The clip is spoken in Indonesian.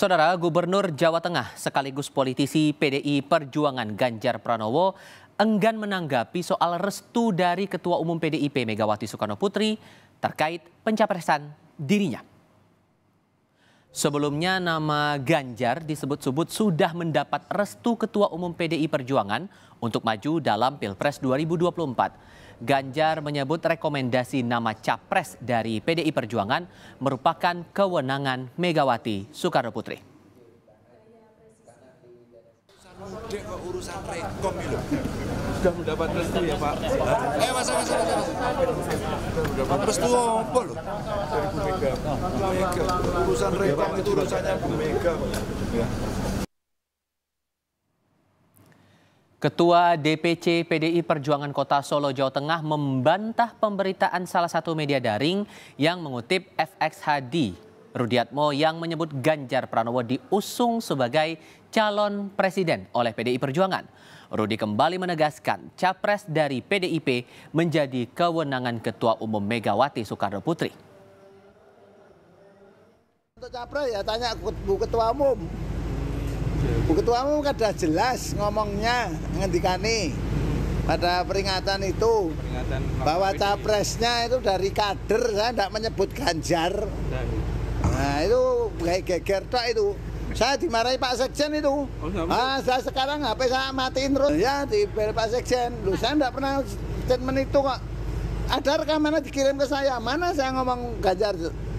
Saudara Gubernur Jawa Tengah sekaligus politisi PDI Perjuangan Ganjar Pranowo enggan menanggapi soal restu dari Ketua Umum PDIP Megawati Soekarno Putri terkait pencapresan dirinya. Sebelumnya nama Ganjar disebut-sebut sudah mendapat restu Ketua Umum PDI Perjuangan untuk maju dalam Pilpres 2024. Ganjar menyebut rekomendasi nama capres dari PDI Perjuangan merupakan kewenangan Megawati Soekarno Putri. Sudah mendapat restu ya Pak. Eh, masa, masa, masa, terus tuh apa loh dari Bu Mega Bu Mega urusan rekam itu urusannya Bu Mega Ketua DPC PDI Perjuangan Kota Solo, Jawa Tengah membantah pemberitaan salah satu media daring yang mengutip FX Hadi Rudiatmo yang menyebut Ganjar Pranowo diusung sebagai calon presiden oleh PDI Perjuangan. Rudi kembali menegaskan capres dari PDIP menjadi kewenangan Ketua Umum Megawati Soekarno Putri. Untuk capres ya tanya Bu Ketua Umum. Bu Ketua Umum kan sudah jelas ngomongnya ngendikani pada peringatan itu peringatan bahwa capresnya itu dari kader saya tidak menyebut Ganjar. Dan Nah itu kayak geger tak itu. Saya dimarahi Pak Sekjen itu. Oh, ah, saya sekarang HP saya matiin terus. Ya di Pak Sekjen. Lu saya enggak pernah statement itu kok. Ada rekamannya dikirim ke saya. Mana saya ngomong Ganjar